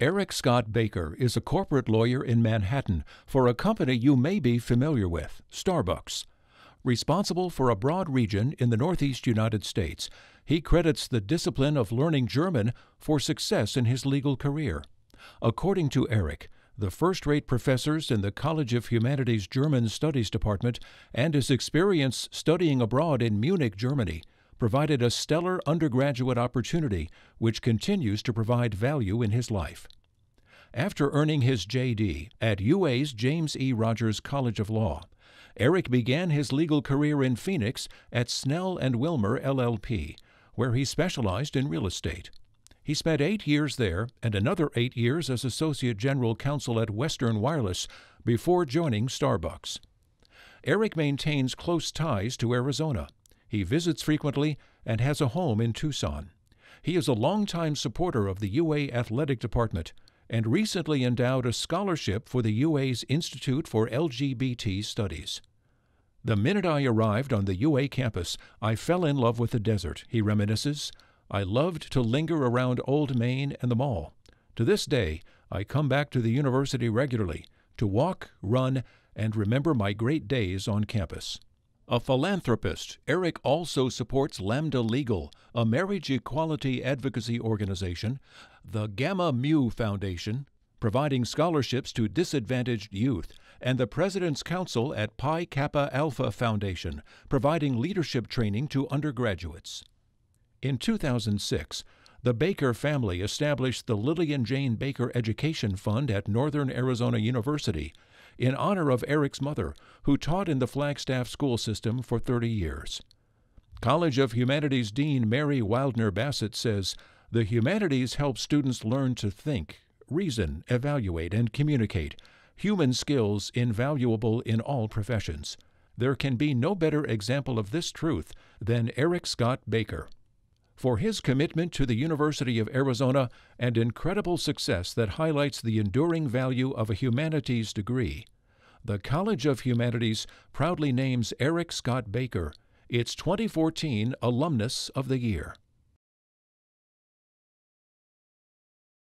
Eric Scott Baker is a corporate lawyer in Manhattan for a company you may be familiar with, Starbucks. Responsible for a broad region in the Northeast United States, he credits the discipline of learning German for success in his legal career. According to Eric, the first rate professors in the College of Humanities German Studies Department and his experience studying abroad in Munich, Germany provided a stellar undergraduate opportunity which continues to provide value in his life. After earning his JD at UA's James E. Rogers College of Law, Eric began his legal career in Phoenix at Snell and Wilmer LLP, where he specialized in real estate. He spent eight years there and another eight years as Associate General Counsel at Western Wireless before joining Starbucks. Eric maintains close ties to Arizona. He visits frequently and has a home in Tucson. He is a longtime supporter of the UA Athletic Department and recently endowed a scholarship for the UA's Institute for LGBT Studies. The minute I arrived on the UA campus, I fell in love with the desert, he reminisces. I loved to linger around Old Main and the mall. To this day, I come back to the university regularly to walk, run, and remember my great days on campus. A philanthropist, Eric also supports Lambda Legal, a marriage equality advocacy organization, the Gamma Mu Foundation, providing scholarships to disadvantaged youth, and the President's Council at Pi Kappa Alpha Foundation, providing leadership training to undergraduates. In 2006, the Baker family established the Lillian Jane Baker Education Fund at Northern Arizona University in honor of Eric's mother, who taught in the Flagstaff school system for 30 years. College of Humanities Dean Mary Wildner Bassett says the humanities help students learn to think, reason, evaluate, and communicate, human skills invaluable in all professions. There can be no better example of this truth than Eric Scott Baker for his commitment to the University of Arizona and incredible success that highlights the enduring value of a humanities degree. The College of Humanities proudly names Eric Scott Baker its 2014 Alumnus of the Year.